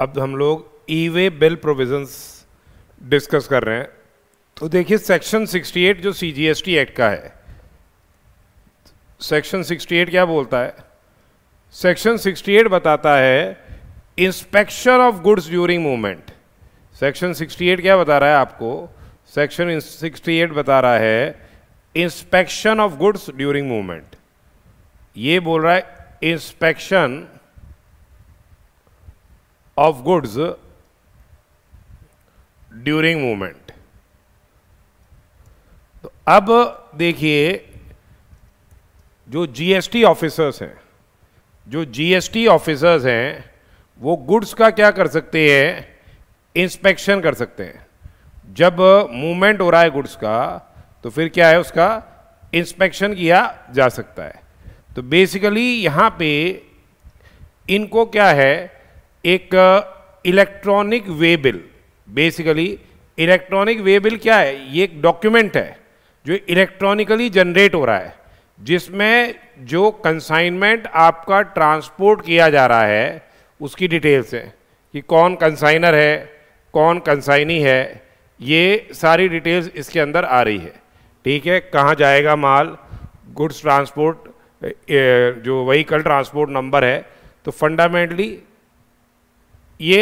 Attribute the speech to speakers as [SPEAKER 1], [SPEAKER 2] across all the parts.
[SPEAKER 1] अब हम लोग E way bill provisions discuss कर रहे हैं तो देखिए सेक्शन 68 जो C G S T act का है सेक्शन 68 क्या बोलता है सेक्शन 68 बताता है inspection of goods during movement section 68 क्या बता रहा है आपको सेक्शन 68 बता रहा है inspection of goods during movement ये बोल रहा है inspection of goods during movement तो अब देखिए जो जीएसटी ऑफिसर्स हैं जो जीएसटी ऑफिसर्स हैं वो गुड्स का क्या कर सकते हैं इंस्पेक्शन कर सकते हैं जब मूवमेंट हो रहा है गुड्स का तो फिर क्या है उसका इंस्पेक्शन किया जा सकता है तो बेसिकली यहां पे इनको क्या है एक electronic way bill basically electronic way bill क्या है ये एक डॉक्यूमेंट है जो इलेक्ट्रॉनिकली जनरेट हो रहा है जिसमें जो कंसाइनमेंट आपका ट्रांसपोर्ट किया जा रहा है उसकी डिटेल्स है कि कौन कंसाइनर है कौन कंसाइनी है ये सारी डिटेल्स इसके अंदर आ रही है ठीक है कहाँ जाएगा माल गुड्स ट्रांसपोर्ट जो वहीकल ट्रांसपोर्ट नंबर है तो फंडामेंटली ये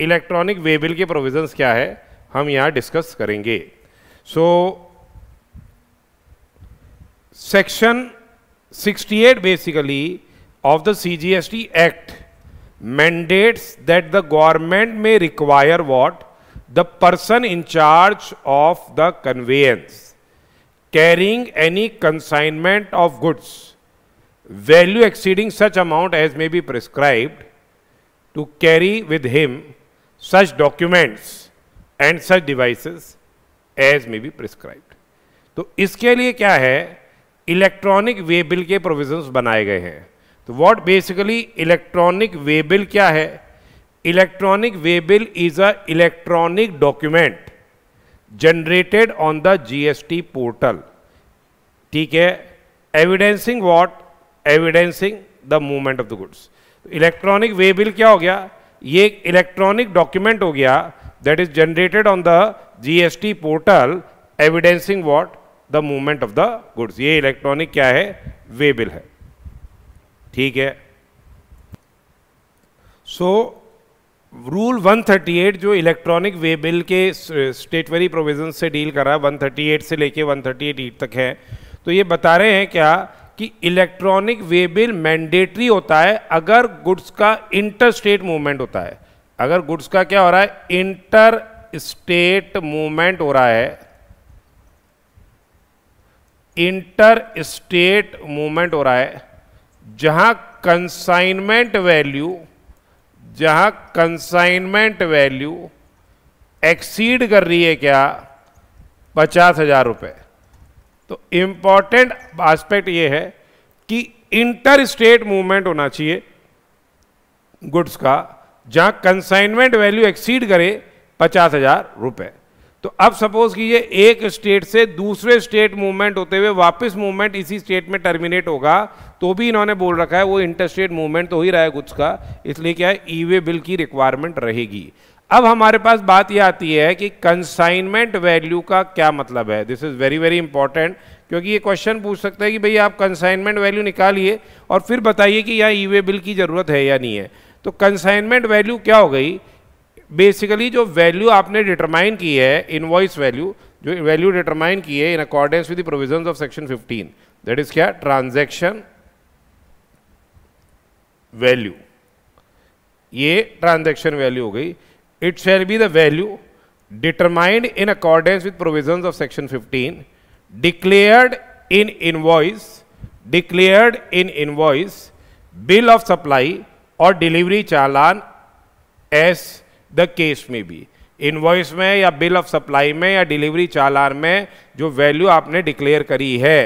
[SPEAKER 1] इलेक्ट्रॉनिक वेबिल के प्रोविजन क्या है हम यहां डिस्कस करेंगे so section 68 basically of the CGST act mandates that the government may require what the person in charge of the conveyance carrying any consignment of goods value exceeding such amount as may be prescribed to carry with him such documents and such devices as may be prescribed. तो इसके लिए क्या है electronic way bill के provision बनाए गए हैं तो what basically electronic way bill क्या है electronic way bill is a electronic document generated on the GST portal ठीक है evidencing what evidencing the movement of the goods electronic way bill क्या हो गया ये इलेक्ट्रॉनिक डॉक्यूमेंट हो गया that is generated on the GST portal evidencing what the movement of the goods ये electronic क्या है वे बिल है ठीक है सो रूल 138 जो इलेक्ट्रॉनिक वे बिल के स्टेटवरी प्रोविजन से डील कर रहा है 138 से लेके 138 एट तक है तो ये बता रहे हैं क्या कि इलेक्ट्रॉनिक वे बिल मैंडेटरी होता है अगर गुड्स का इंटर स्टेट मूवमेंट होता है अगर गुड्स का क्या हो रहा है इंटर स्टेट मूवमेंट हो रहा है इंटर स्टेट मूवमेंट हो रहा है जहां कंसाइनमेंट वैल्यू जहां कंसाइनमेंट वैल्यू एक्सीड कर रही है क्या पचास हजार रुपये तो इंपॉर्टेंट एस्पेक्ट ये है कि इंटर स्टेट मूवमेंट होना चाहिए गुड्स का जहां कंसाइनमेंट वैल्यू एक्सीड करे पचास हजार रुपए तो अब सपोज कीजिए एक स्टेट से दूसरे स्टेट मूवमेंट होते हुए वापस मूवमेंट इसी स्टेट में टर्मिनेट होगा तो भी इन्होंने बोल रखा है वो इंटर स्टेट मूवमेंट तो ही रहा है गुड्स का इसलिए क्या है ई वे बिल की रिक्वायरमेंट रहेगी अब हमारे पास बात यह आती है कि कंसाइनमेंट वैल्यू का क्या मतलब है this is very very important क्योंकि ये क्वेश्चन पूछ सकता है कि भाई आप कंसाइनमेंट वैल्यू निकालिए और फिर बताइए कि यहाँ ई वे बिल की ज़रूरत है या नहीं है तो कंसाइनमेंट वैल्यू क्या हो गई बेसिकली जो वैल्यू आपने डिटरमाइन की है इनवॉइस वैल्यू जो वैल्यू डिटरमाइन की है in accordance with provision of section fifteen that is क्या ट्रांजेक्शन वैल्यू ये ट्रांजेक्शन वैल्यू हो गई it shall be the value determined in accordance with provisions of section 15 declared in invoice declared in invoice bill of supply और delivery चालान as the case में भी invoice में या बिल ऑफ सप्लाई में या डिलीवरी चालान में जो वैल्यू आपने डिक्लेयर करी है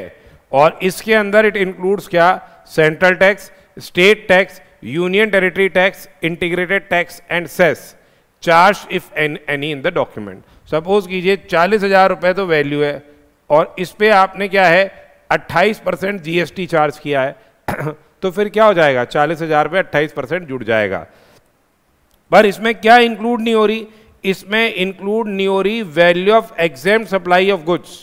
[SPEAKER 1] और इसके अंदर इट इंक्लूड्स क्या central tax state tax union territory tax integrated tax and cess charge if an any in the document suppose कीजिए चालीस हजार रुपए तो वैल्यू है और इस पर आपने क्या है अट्ठाईस परसेंट जीएसटी चार्ज किया है तो फिर क्या हो जाएगा चालीस हजार रुपये अट्ठाईस परसेंट जुड़ जाएगा पर इसमें क्या इंक्लूड नहीं हो रही इसमें इंक्लूड नहीं हो रही value of exempt supply of goods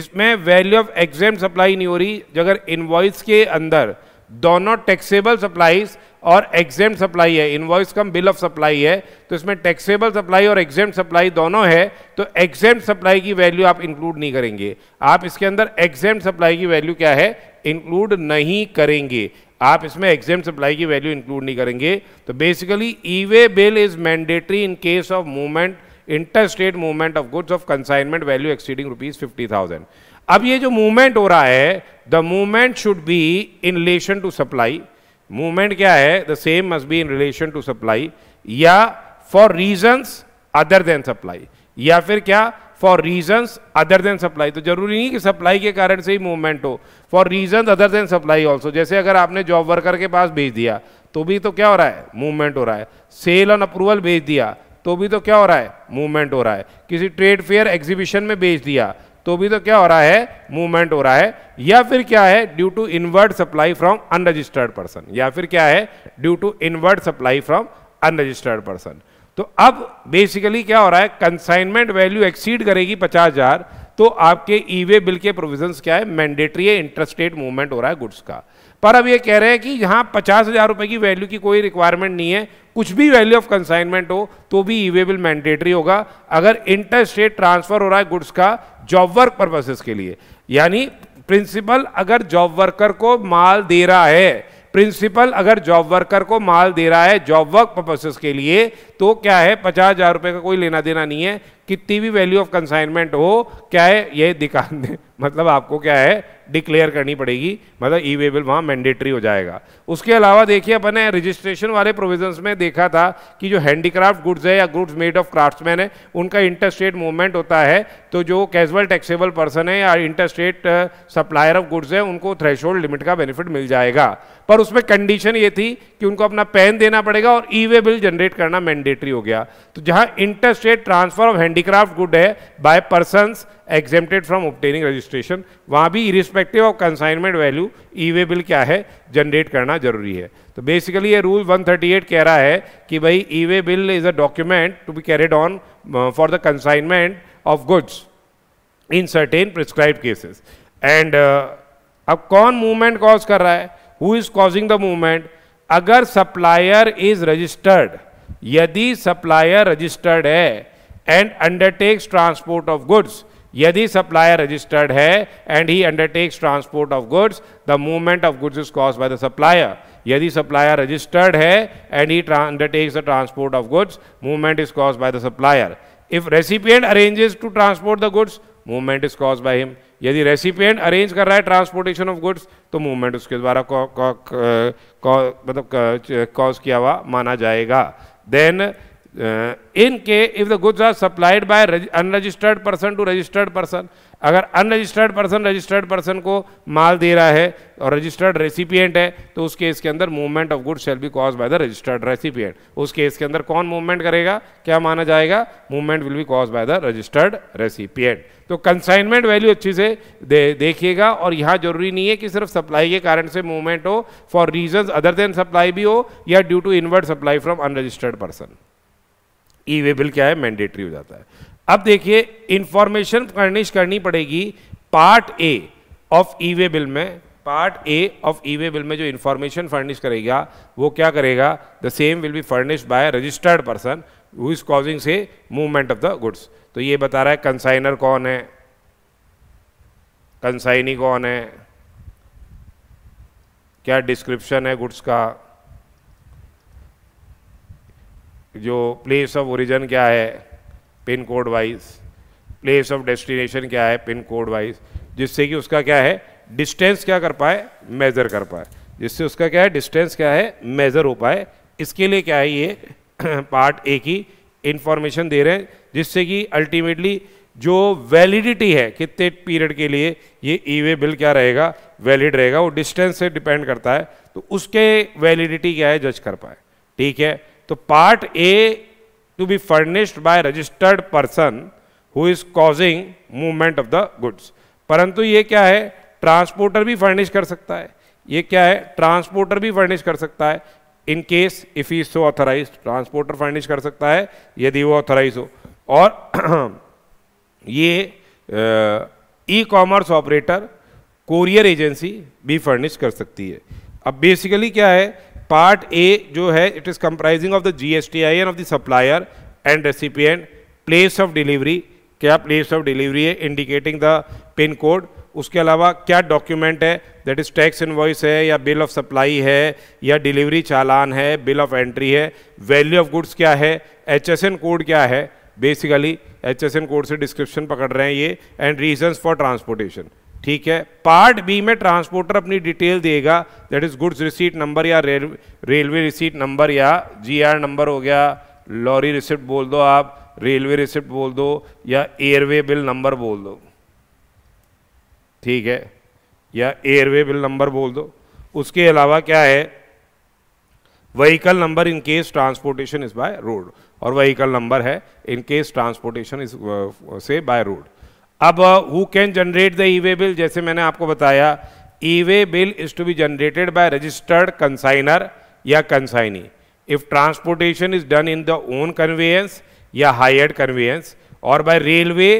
[SPEAKER 1] इसमें वैल्यू ऑफ एग्जाम सप्लाई नहीं हो रही अगर इन्वॉइस के अंदर दोनों टैक्सेबल सप्लाईज और एग्जाम सप्लाई है invoice cum bill of supply है तो इसमें टैक्सेबल सप्लाई और एग्जाम सप्लाई दोनों है तो एग्जाम सप्लाई की वैल्यू आप इंक्लूड नहीं करेंगे आप इसके अंदर एग्जाम सप्लाई की वैल्यू क्या है इंक्लूड नहीं करेंगे आप इसमें एग्जाम सप्लाई की वैल्यू इंक्लूड नहीं करेंगे तो basically E way bill is mandatory in case of movement inter state movement of goods of consignment value exceeding rupees fifty thousand अब ये जो मूवमेंट हो रहा है the movement should be in relation to supply movement क्या है the same must be in relation to supply या for reasons other than supply या फिर क्या for reasons other than supply तो जरूरी नहीं कि सप्लाई के कारण से ही मूवमेंट हो for reason other than supply also जैसे अगर आपने जॉब वर्कर के पास भेज दिया तो भी तो क्या हो रहा है मूवमेंट हो रहा है सेल ऑन अप्रूवल भेज दिया तो भी तो क्या हो रहा है मूवमेंट हो रहा है किसी ट्रेड फेयर एग्जीबिशन में भेज दिया तो भी तो क्या हो रहा है मूवमेंट हो रहा है या फिर क्या है due to inward supply from unregistered person या फिर क्या है due to inward supply from unregistered person तो अब बेसिकली क्या हो रहा है कंसाइनमेंट वैल्यू एक्सीड करेगी पचास हजार तो आपके ईवे बिल के प्रोविजन क्या है मैंडेटरी है मूवमेंट हो रहा है गुड्स का पर अब ये कह रहे हैं कि यहाँ पचास हज़ार रुपए की वैल्यू की कोई रिक्वायरमेंट नहीं है कुछ भी वैल्यू ऑफ कंसाइनमेंट हो तो भी ईवे बिल मैंडेटरी होगा अगर इंटरस्टेट ट्रांसफर हो रहा है गुड्स का जॉब वर्क पर्पसेस के लिए यानी प्रिंसिपल अगर जॉब वर्कर को माल दे रहा है प्रिंसिपल अगर जॉब वर्कर को माल दे रहा है जॉब वर्क पर्पसेस के लिए तो क्या है पचास हजार रुपये का कोई लेना देना नहीं है कितनी भी वैल्यू ऑफ कंसाइनमेंट हो क्या है ये दिखा मतलब आपको क्या है डिक्लेयर करनी पड़ेगी मतलब ई वेबल वहाँ मैंडेटरी हो जाएगा उसके अलावा देखिए अपन ने रजिस्ट्रेशन वाले प्रोविजंस में देखा था कि जो हैंडीक्राफ्ट गुड्स है या गुड्स मेड ऑफ क्राफ्ट्समैन है उनका इंटरस्टेट मूवमेंट होता है तो जो कैजुअल टैक्सेबल पर्सन है या इंटरस्टेट सप्लायर ऑफ गुड्स है उनको थ्रेश लिमिट का बेनिफिट मिल जाएगा पर उसमें कंडीशन ये थी कि उनको अपना पैन देना पड़ेगा और ई वे बिल जनरेट करना मैंडेटरी हो गया तो जहाँ interstate transfer of handy handicraft good है by person exempted from obtaining registration वहाँ भी irrespective of consignment value E way bill क्या है जनरेट करना जरूरी है तो बेसिकली ये रूल 138 कह रहा है कि भाई E way bill is a document to be carried on for the consignment of goods in certain prescribe cases and अब कौन मूवमेंट कॉज कर रहा है who is causing the movement अगर सप्लायर इज रजिस्टर्ड यदि सप्लायर रजिस्टर्ड है and undertakes transport of goods यदि supplier registered है and he undertakes transport of goods the movement of goods is cause by the supplier यदि supplier registered है and he undertakes the transport of goods movement is cause by the supplier if recipient arranges to transport the goods movement is cause by him यदि recipient arrange कर रहा है transportation of goods तो movement उसके द्वारा मतलब cause किया हुआ माना जाएगा देन इन के if the goods are supplied by unregistered person to registered person अगर अनरजिस्टर्ड पर्सन रजिस्टर्ड पर्सन को माल दे रहा है और रजिस्टर्ड रेसिपिएंट है तो उस केस के अंदर movement of goods shall be cause by the registered recipient उस केस के अंदर कौन मूवमेंट करेगा क्या माना जाएगा movement will be cause by the registered recipient तो कंसाइनमेंट वैल्यू अच्छी से दे, देखिएगा और यहाँ जरूरी नहीं है कि सिर्फ सप्लाई के कारण से मूवमेंट हो for reason other than supply भी हो या due to inward supply from unregistered person E way bill क्या है मैंडेटरी हो जाता है अब देखिए इंफॉर्मेशन फर्निश करनी पड़ेगी part A of E way bill में part A of E way bill में जो इन्फॉर्मेशन फर्निश करेगा वो क्या करेगा the same will be furnish by registered person who is causing से मूवमेंट ऑफ द गुड्स तो ये बता रहा है कंसाइनर कौन है कंसाइनी कौन है क्या डिस्क्रिप्शन है गुड्स का जो प्लेस ऑफ ओरिजन क्या है pin code wise place of destination क्या है पिन कोड वाइज जिससे कि उसका क्या है डिस्टेंस क्या कर पाए मेज़र कर पाए जिससे उसका क्या है डिस्टेंस क्या है मेज़र हो पाए इसके लिए क्या है ये पार्ट ए की इन्फॉर्मेशन दे रहे हैं जिससे कि अल्टीमेटली जो वैलिडिटी है कितने पीरियड के लिए ये ई वे बिल क्या रहेगा वैलिड रहेगा वो डिस्टेंस से डिपेंड करता है तो उसके वैलिडिटी क्या है जज कर पाए ठीक है तो part A to be furnished by registered person who is causing movement of the goods परंतु ये क्या है ट्रांसपोर्टर भी फर्निश कर सकता है ये क्या है ट्रांसपोर्टर भी फर्निश कर सकता है in case if is so authorize transporter furnish कर सकता है यदि वो ऑथराइज हो और ये E commerce operator courier agency भी फर्निश कर सकती है अब बेसिकली क्या है पार्ट ए जो है it is comprising of the G S T I N of the supplier and recipient place of delivery क्या प्लेस ऑफ डिलीवरी है इंडिकेटिंग द पिन कोड उसके अलावा क्या डॉक्यूमेंट है दैट इज़ टैक्स इन्वॉइस है या बिल ऑफ सप्लाई है या डिलीवरी चालान है बिल ऑफ एंट्री है वैल्यू ऑफ गुड्स क्या है एच एस एन कोड क्या है basically H S N code से डिस्क्रिप्शन पकड़ रहे हैं ये एंड रीजन्स फॉर ट्रांसपोर्टेशन ठीक है पार्ट बी में ट्रांसपोर्टर अपनी डिटेल देगा that is goods receipt number या रेलवे रिसीट नंबर या जीआर नंबर हो गया लॉरी रिसिप्ट बोल दो आप रेलवे रिसिप्ट बोल दो या एयरवे बिल नंबर बोल दो ठीक है या एयरवे बिल नंबर बोल दो उसके अलावा क्या है vehicle number in case transportation is by road और वहीकल नंबर है in case transportation is say by road अब who can generate the e way bill जैसे मैंने आपको बताया e way bill is to be generated by registered consignor या consignee if transportation is done in the own conveyance या hired conveyance और by railway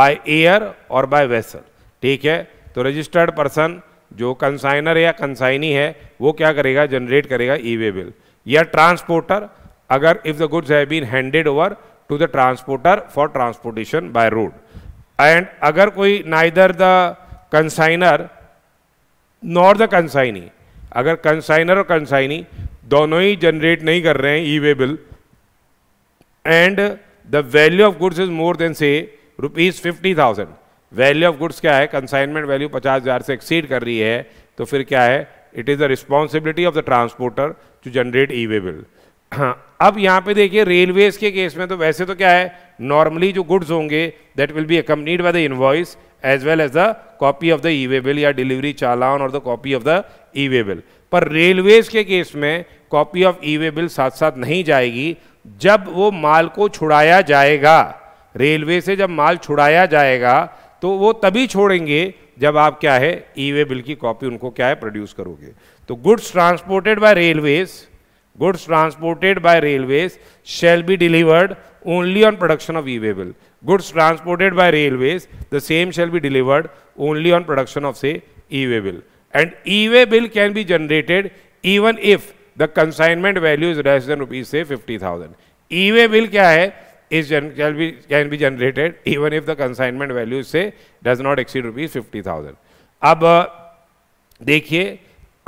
[SPEAKER 1] by air और by vessel ठीक है तो रजिस्टर्ड पर्सन जो कंसाइनर या कंसाइनी है वो क्या करेगा जनरेट करेगा ई वे बिल या ट्रांसपोर्टर अगर if the goods have been handed over to the transporter for transportation by road and अगर कोई ना इधर the consignor nor the consignee अगर कंसाइनर और कंसाइनी दोनों ही जनरेट नहीं कर रहे हैं e way bill and the value of goods is more than say rupees fifty thousand value of goods क्या है कंसाइनमेंट वैल्यू पचास हजार से एक्सीड कर रही है तो फिर क्या है it is the responsibility of the transporter to generate e way bill हाँ अब यहां पे देखिए रेलवेज के केस में तो वैसे तो क्या है नॉर्मली जो गुड्स होंगे that will be accompanied by the invoice as well as the copy of the e way bill या डिलीवरी चालान और the copy of the e way bill पर रेलवेज के केस में copy of E way bill साथ साथ नहीं जाएगी जब वो माल को छुड़ाया जाएगा रेलवे से जब माल छुड़ाया जाएगा तो वो तभी छोड़ेंगे जब आप क्या है ई वे बिल की कॉपी उनको क्या है प्रोड्यूस करोगे तो goods transported by railways goods transported by railways shall be delivered only on production of e-way goods transported by railways the same shall be delivered only on production of say e-way bill and e-way bill can be generated even if the consignment value is less than rupees say 50000 e-way bill kya hai is can be can be generated even if the consignment value say does not exceed rupees 50000 अब देखिए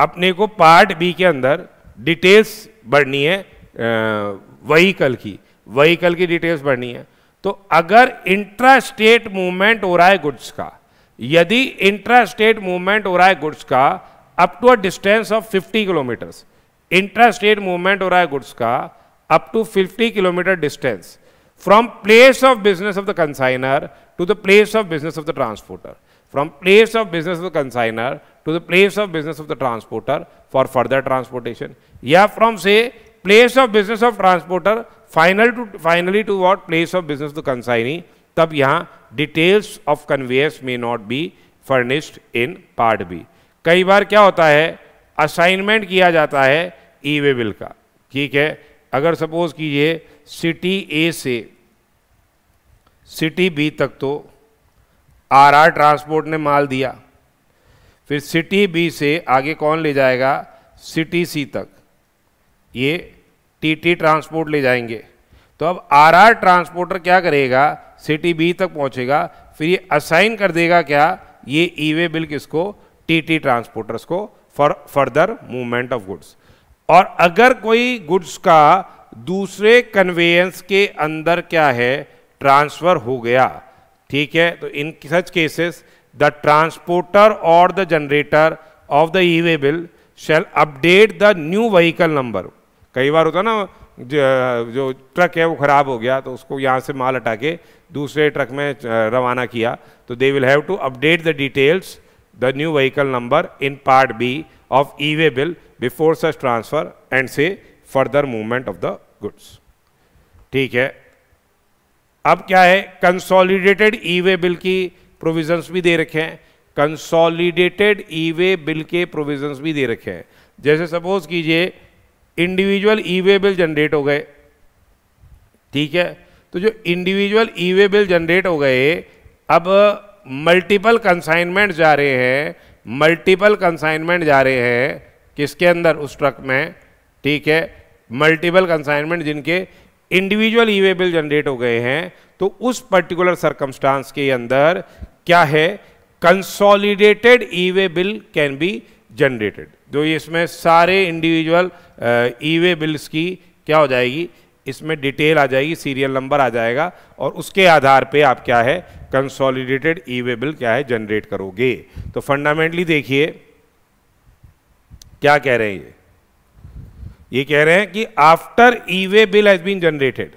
[SPEAKER 1] अपने को part B के अंदर details बढ़नी है vehicle की vehicle की डिटेल्स बढ़नी है तो अगर इंट्रा स्टेट मूवमेंट हो रहा है गुड्स का यदि इंट्रा स्टेट मूवमेंट हो रहा है गुड्स का up to a distance of 50 kilometre intra state movement हो रहा है गुड्स का up to 50 kilometre distance from place of business of the consignor to the place of business of the transporter from place of business of the consignor to the place of business of the transporter for further transportation. Yeah, from say place of business of transporter final to finally to what place of business to consignee. तब यहाँ details of conveyors may not be furnished in part B कई बार क्या होता है assignment किया जाता है ई वे बिल का ठीक है अगर सपोज कीजिए सिटी ए से सिटी बी तक तो आर आर ट्रांसपोर्ट ने माल दिया फिर सिटी बी से आगे कौन ले जाएगा सिटी सी तक ये टीटी ट्रांसपोर्ट ले जाएंगे तो अब आरआर ट्रांसपोर्टर क्या करेगा सिटी बी तक पहुंचेगा फिर ये असाइन कर देगा क्या ये ई वे बिल किसको टीटी ट्रांसपोर्टर्स को for further movement of goods और अगर कोई गुड्स का दूसरे कन्वेयंस के अंदर क्या है ट्रांसफ़र हो गया ठीक है तो in such cases the transporter or the generator of the e bill shall update the new vehicle number कई बार होता ना जो, जो ट्रक है वो ख़राब हो गया तो उसको यहाँ से माल हटा के दूसरे ट्रक में रवाना किया तो they will have to update the details the new vehicle number in part B of E way bill before such transfer and say further movement of the goods ठीक है अब क्या है कंसोलिडेटेड ई वे बिल की provisions भी दे रखे हैं कंसोलिडेटेड ई वे बिल के प्रोविजंस भी दे रखे हैं जैसे सपोज कीजिए individual e way bill generate हो गए ठीक है तो जो individual e way bill generate हो गए अब मल्टीपल कंसाइनमेंट जा रहे हैं मल्टीपल कंसाइनमेंट जा रहे हैं किसके अंदर उस ट्रक में ठीक है मल्टीपल कंसाइनमेंट जिनके individual e way bill generate हो गए हैं तो उस पर्टिकुलर सर्कमस्टांस के अंदर क्या है consolidated e way bill can be generated जो इसमें सारे इंडिविजुअल ई वे बिल्स की क्या हो जाएगी इसमें डिटेल आ जाएगी सीरियल नंबर आ जाएगा और उसके आधार पे आप क्या है कंसोलिडेटेड ई वे बिल क्या है जनरेट करोगे तो फंडामेंटली देखिए क्या कह रहे हैं ये ये कह रहे हैं कि after e way bill has been generated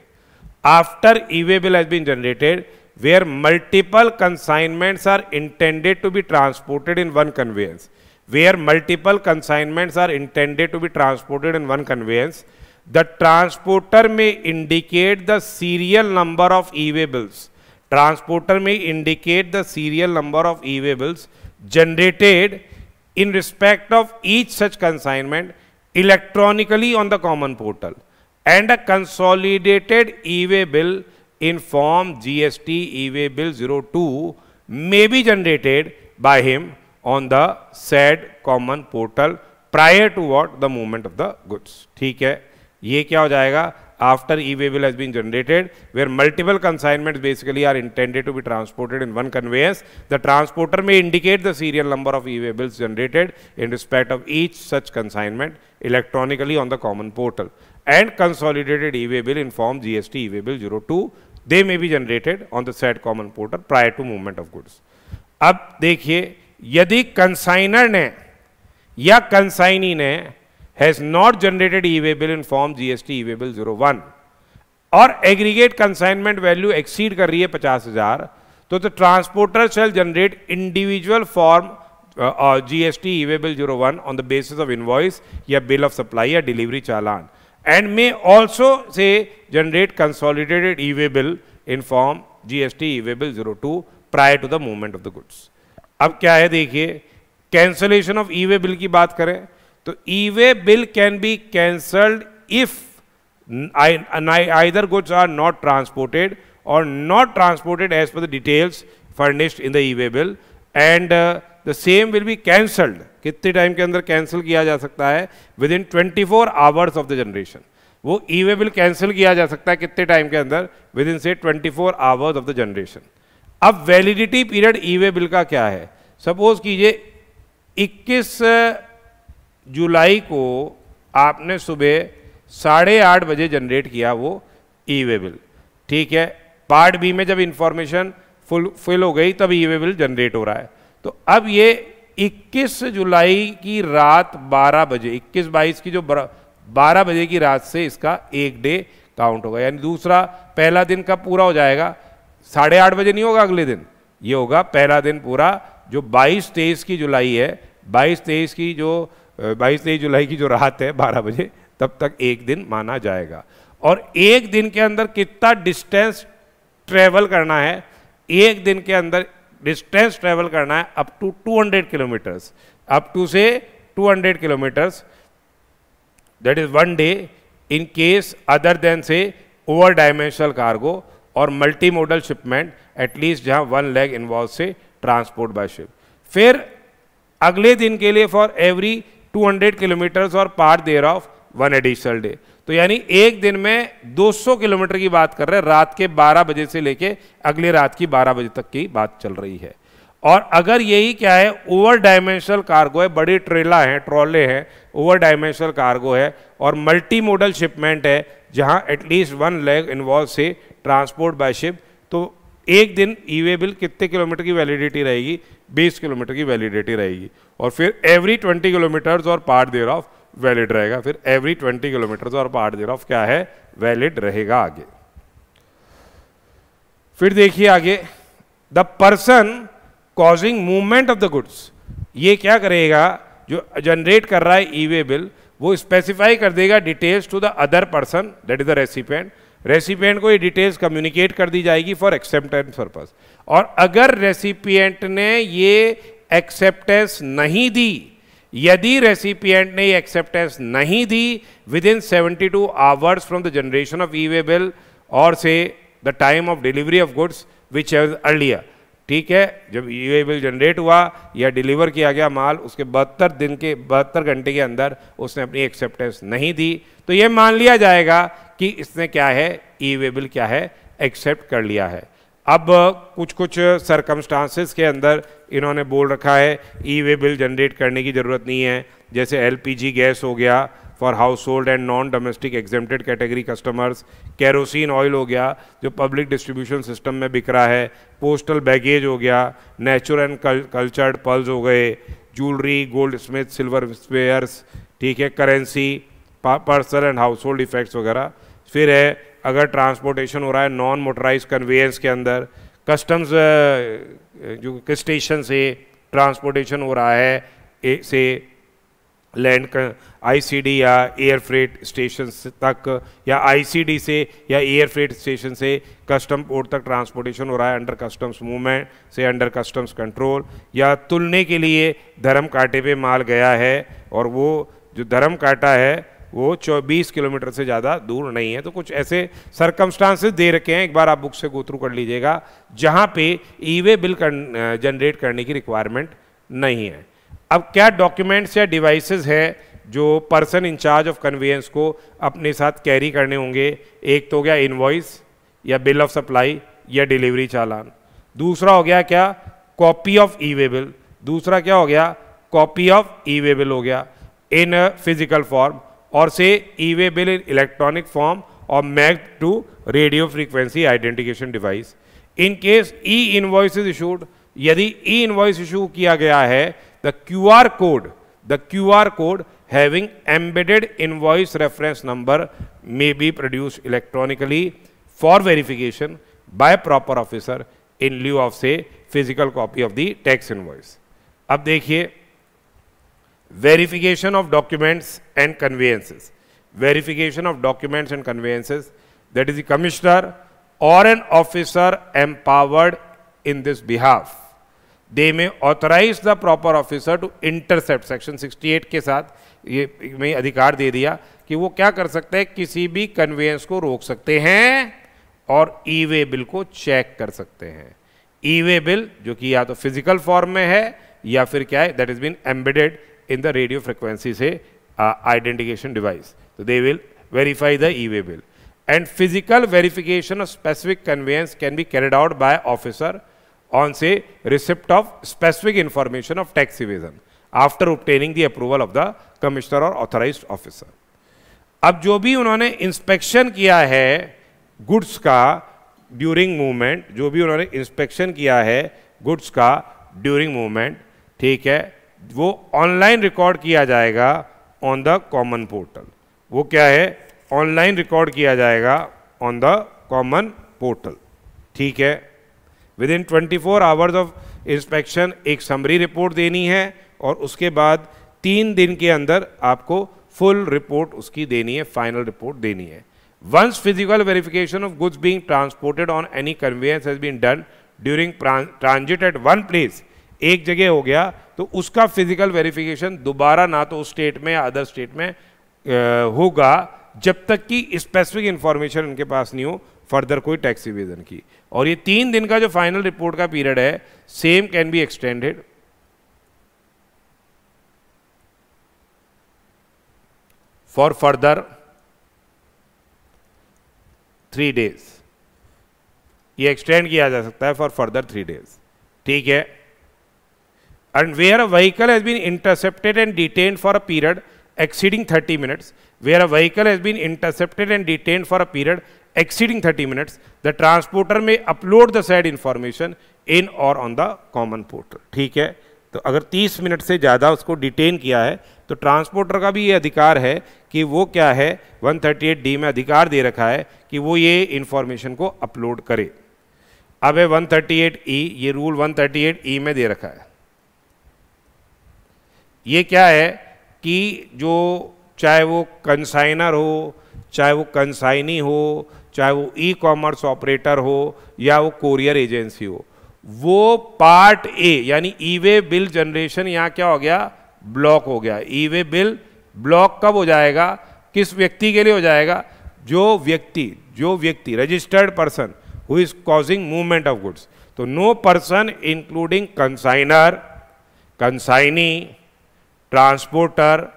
[SPEAKER 1] after EVA bill has been generated, where multiple consignments are intended to be transported in one conveyance, where multiple consignments are intended to be transported in one conveyance, the transporter may indicate the serial number of EVA bills. Transporter may indicate the serial number of EVA bills generated in respect of each such consignment electronically on the common portal and a consolidated e-way bill in form GST e-way bill 02 may be generated by him on the said common portal prior to what the movement of the goods ठीक है ये क्या हो जाएगा after e-way bill has been generated where multiple consignments basically are intended to be transported in one conveyance the transporter may indicate the serial number of e-way bills generated in respect of each such consignment electronically on the common portal and consolidated EVA bill in form GST EVA bill 02 they may be generated on the said common portal prior to movement of goods अब देखिए यदि consignor ने या consignee ने has not generated e way bill in form GST e way bill zero one और aggregate consignment value exceed कर रही है पचास हजार तो the transporter shall generate individual form GST e way bill zero one on the basis of invoice या bill of supply या delivery challan and may also say generate consolidated EVA bill in form GST EVA bill 02 prior to the movement of the goods. अब क्या है देखिए cancellation of e-way bill की बात करें तो e way bill can be cancelled if either goods are not transported or not transported as per the details furnished in the e-way bill and uh, the same will be cancelled कितने time के अंदर कैंसिल किया जा सकता है within twenty four hours of the generation वो e way bill cancel किया जा सकता है कितने टाइम के अंदर within say twenty four hours of the generation अब validity period e way bill का क्या है सपोज कीजिए 21 जुलाई को आपने सुबह साढ़े आठ बजे जनरेट किया वो ई वे बिल ठीक है पार्ट बी में जब इंफॉर्मेशन फुल फिल हो गई तब ई वे बिल जनरेट हो रहा है तो अब ये 21 जुलाई की रात 12 बजे 21 बाईस की जो 12 बजे की रात से इसका एक डे काउंट होगा यानी दूसरा पहला दिन का पूरा हो जाएगा साढ़े आठ बजे नहीं होगा अगले दिन ये होगा पहला दिन पूरा जो 22 तेईस की जुलाई है 22 तेईस की जो 22 तेईस जुलाई की जो रात है 12 बजे तब तक एक दिन माना जाएगा और एक दिन के अंदर कितना डिस्टेंस ट्रेवल करना है एक दिन के अंदर डिस्टेंस ट्रेवल करना है up to 200 kilometres up to say 200 kilometres that is one day in case other than say over dimensional cargo और मल्टी मॉडल शिपमेंट एटलीस्ट जहां one leg involves transport by ship फिर अगले दिन के लिए for every 200 kilometres और part thereof one additional day तो यानी एक दिन में 200 किलोमीटर की बात कर रहे हैं रात के 12 बजे से लेके अगले रात की 12 बजे तक की बात चल रही है और अगर यही क्या है ओवर डायमेंशनल कार्गो है बड़ी ट्रेला है ट्रॉले हैं ओवर डायमेंशनल कार्गो है और मल्टी मोडल शिपमेंट है जहां at least one leg involves transport by ship तो एक दिन ई वे बिल कितने किलोमीटर की वैलिडिटी रहेगी 20 किलोमीटर की वैलिडिटी रहेगी और फिर एवरी 20 किलोमीटर्स और पार्ट देयर ऑफ वैलिड रहेगा फिर एवरी ट्वेंटी किलोमीटर और पार्ट जीरो क्या है वैलिड रहेगा आगे फिर देखिए आगे the person causing movement of the goods ये क्या करेगा जो जनरेट कर रहा है ईवे बिल वो स्पेसिफाई कर देगा details to the other person that is the recipient recipient को ये डिटेल्स कम्युनिकेट कर दी जाएगी फॉर एक्सेप्टेंस पर्पज और अगर रेसिपिएंट ने ये एक्सेप्टेंस नहीं दी यदि रेसिपिएंट ने एक्सेप्टेंस नहीं दी within seventy two hours from the generation of E way bill और say the time of delivery of goods which as earlier ठीक है जब ई वे बिल जनरेट हुआ या डिलीवर किया गया माल उसके बहत्तर दिन के बहत्तर घंटे के अंदर उसने अपनी एक्सेप्टेंस नहीं दी तो यह मान लिया जाएगा कि इसने क्या है ई वे बिल क्या है एक्सेप्ट कर लिया है अब कुछ कुछ सरकमस्टांसिस के अंदर इन्होंने बोल रखा है ई वे बिल जनरेट करने की ज़रूरत नहीं है जैसे एलपीजी गैस हो गया for household and non domestic exempted category customers kerosene oil हो गया जो पब्लिक डिस्ट्रीब्यूशन सिस्टम में बिक रहा है पोस्टल बैगेज हो गया नेचुरल एंड कल्चर्ड पल्स हो गए jewellery goldsmith silver spares ठीक है currency personal and household effects वगैरह फिर है अगर ट्रांसपोर्टेशन हो रहा है नॉन मोटराइज कन्वेयंस के अंदर कस्टम्स जो स्टेशन से ट्रांसपोर्टेशन हो रहा है ए, से लैंड आईसीडी या एयर फ्रेट स्टेशन तक या आईसीडी से या एयर फ्रेट स्टेशन से कस्टम पोर्ट तक ट्रांसपोर्टेशन हो रहा है under customs movement say under customs control या तुलने के लिए धर्म काटे पे माल गया है और वो जो धर्म काटा है वो चौबीस किलोमीटर से ज़्यादा दूर नहीं है तो कुछ ऐसे सरकमस्टांसेस दे रखे हैं एक बार आप बुक से गो थ्रू कर लीजिएगा जहाँ पे ई वे बिल कर, जनरेट करने की रिक्वायरमेंट नहीं है अब क्या डॉक्यूमेंट्स या डिवाइसेस है जो पर्सन इंचार्ज ऑफ कन्वेयंस को अपने साथ कैरी करने होंगे एक तो हो गया इन्वॉइस या बिल ऑफ सप्लाई या डिलीवरी चालान दूसरा हो गया क्या copy of E way bill दूसरा क्या हो गया copy of E way bill हो गया इन फिजिकल फॉर्म और say bill in electronic form और मैग to radio frequency identification device in case e invoice is issued यदि ई इनवॉइस इशू किया गया है the Q R code the Q R code having embedded invoice reference number may be produce electronically for verification by proper officer in lieu of say physical copy of the tax invoice अब देखिए verification of documents and conveyances. Verification of documents and conveyances, that is the commissioner or an officer empowered in this behalf. They may authorize the proper officer to intercept section 68 के साथ ये में अधिकार दे दिया कि वो क्या कर सकते हैं किसी भी कन्वेंस को रोक सकते हैं और ई वे बिल को चेक कर सकते हैं ई वे बिल जो कि या तो फिजिकल फॉर्म में है या फिर क्या है that is been embedded in the radio frequency, say, uh, identification device. So they will verify the e-way bill. And physical verification of specific conveyance can be carried out by officer on, say, receipt of specific information of tax evasion after obtaining the approval of the commissioner or authorized officer. अब जो भी उन्होंने inspection किया है goods का during movement जो भी उन्होंने इंस्पेक्शन किया है गुड्स का ड्यूरिंग मूवमेंट ठीक है वो ऑनलाइन रिकॉर्ड किया जाएगा ऑन द कॉमन पोर्टल वो क्या है ऑनलाइन रिकॉर्ड किया जाएगा ऑन द कॉमन पोर्टल ठीक है within twenty four hours of inspection एक समरी रिपोर्ट देनी है और उसके बाद तीन दिन के अंदर आपको फुल रिपोर्ट उसकी देनी है फाइनल रिपोर्ट देनी है once physical verification of goods being transported on any convenience has been done during transit at one place एक जगह हो गया तो उसका फिजिकल वेरिफिकेशन दोबारा ना तो उस स्टेट में या अदर स्टेट में होगा जब तक कि स्पेसिफिक इंफॉर्मेशन उनके पास नहीं हो फर्दर कोई टैक्स रिविजन की और ये तीन दिन का जो फाइनल रिपोर्ट का पीरियड है same can be extended for further three days ये एक्सटेंड किया जा सकता है फॉर फर्दर थ्री डेज ठीक है and where a vehicle has been intercepted and detained for a period exceeding 30 minutes, where a vehicle has been intercepted and detained for a period exceeding 30 minutes, the transporter may upload the said information in or on the common portal theek hai to agar 30 minute se zyada usko detain kiya hai to transporter ka bhi ye adhikar hai ki wo kya hai 138d mein adhikar de rakha hai ki wo ye information ko upload kare करे अब है 138 ई e, ये rule 138 ई में दे रखा है ये क्या है कि जो चाहे वो कंसाइनर हो चाहे वो कंसाइनी हो चाहे वो ई कॉमर्स ऑपरेटर हो या वो कोरियर एजेंसी हो वो पार्ट ए यानी ई वे बिल जनरेशन यहाँ क्या हो गया ब्लॉक हो गया ई वे बिल ब्लॉक कब हो जाएगा किस व्यक्ति के लिए हो जाएगा जो व्यक्ति जो व्यक्ति registered person who is causing movement of goods तो no person including consignor consignee transporter,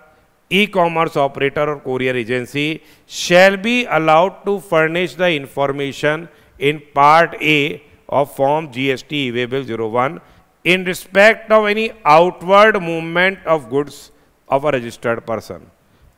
[SPEAKER 1] e-commerce operator or courier agency shall be allowed to furnish the information in Part A of Form GST Available 01 in respect of any outward movement of goods of a registered person.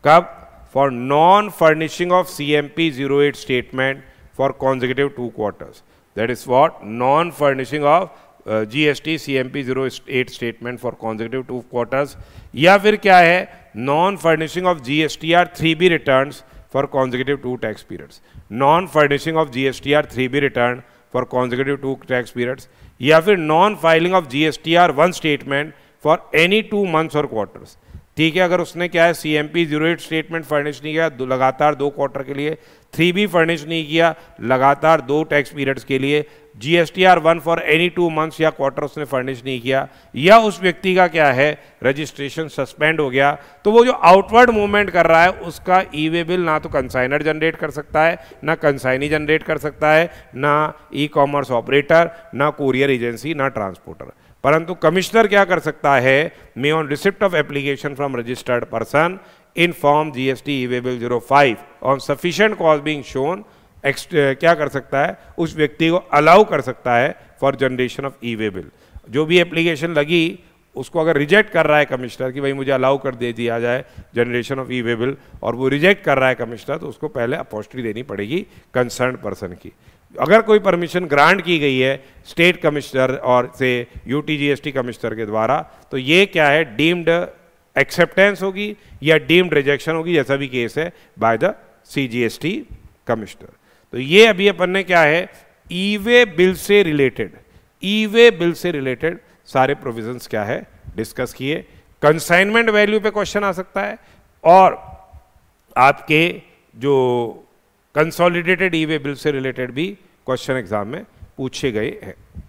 [SPEAKER 1] Cup for non-furnishing of CMP 08 statement for consecutive two quarters. That is what? Non-furnishing of GST CMP zero eight statement for consecutive two quarters या फिर क्या है non furnishing of GSTR three B return for consecutive two tax periods non furnishing of GSTR three B return for consecutive two tax periods या फिर non filing of GSTR one statement for any two months और quarters ठीक है अगर उसने क्या है C M P zero eight statement furnish नहीं किया लगातार दो क्वार्टर के लिए थ्री बी फर्निश नहीं किया लगातार दो टैक्स पीरियड्स के लिए G S T R one for any two months या क्वार्टर उसने फर्निश नहीं किया या उस व्यक्ति का क्या है रजिस्ट्रेशन सस्पेंड हो गया तो वो जो आउटवर्ड मूवमेंट कर रहा है उसका ई वे बिल ना तो कंसाइनर जनरेट कर सकता है ना कंसाइनी जनरेट कर सकता है ना ई कॉमर्स ऑपरेटर ना कोरियर एजेंसी ना ट्रांसपोर्टर परंतु कमिश्नर क्या कर सकता है may on receipt of application from registered person in form G S T E zero five on sufficient cause being shown क्या कर सकता है उस व्यक्ति को अलाउ कर सकता है for generation of E way bill जो भी एप्लीकेशन लगी उसको अगर रिजेक्ट कर रहा है कमिश्नर कि भाई मुझे अलाउ कर दे दिया जाए generation of E way bill और वो रिजेक्ट कर रहा है कमिश्नर तो उसको पहले अपॉस्ट्री देनी पड़ेगी कंसर्न पर्सन की अगर कोई परमिशन ग्रांट की गई है स्टेट कमिश्नर और से यू टी कमिश्नर के द्वारा तो ये क्या है डीम्ड एक्सेप्टेंस होगी या डीम्ड रिजेक्शन होगी जैसा भी केस है बाय द सीजीएसटी कमिश्नर तो ये अभी अपन ने क्या है ईवे बिल से रिलेटेड ईवे बिल से रिलेटेड सारे प्रोविजंस क्या है डिस्कस किए कंसाइनमेंट वैल्यू पे क्वेश्चन आ सकता है और आपके जो कंसोलिडेटेड ई वे बिल से रिलेटेड भी क्वेश्चन एग्जाम में पूछे गए हैं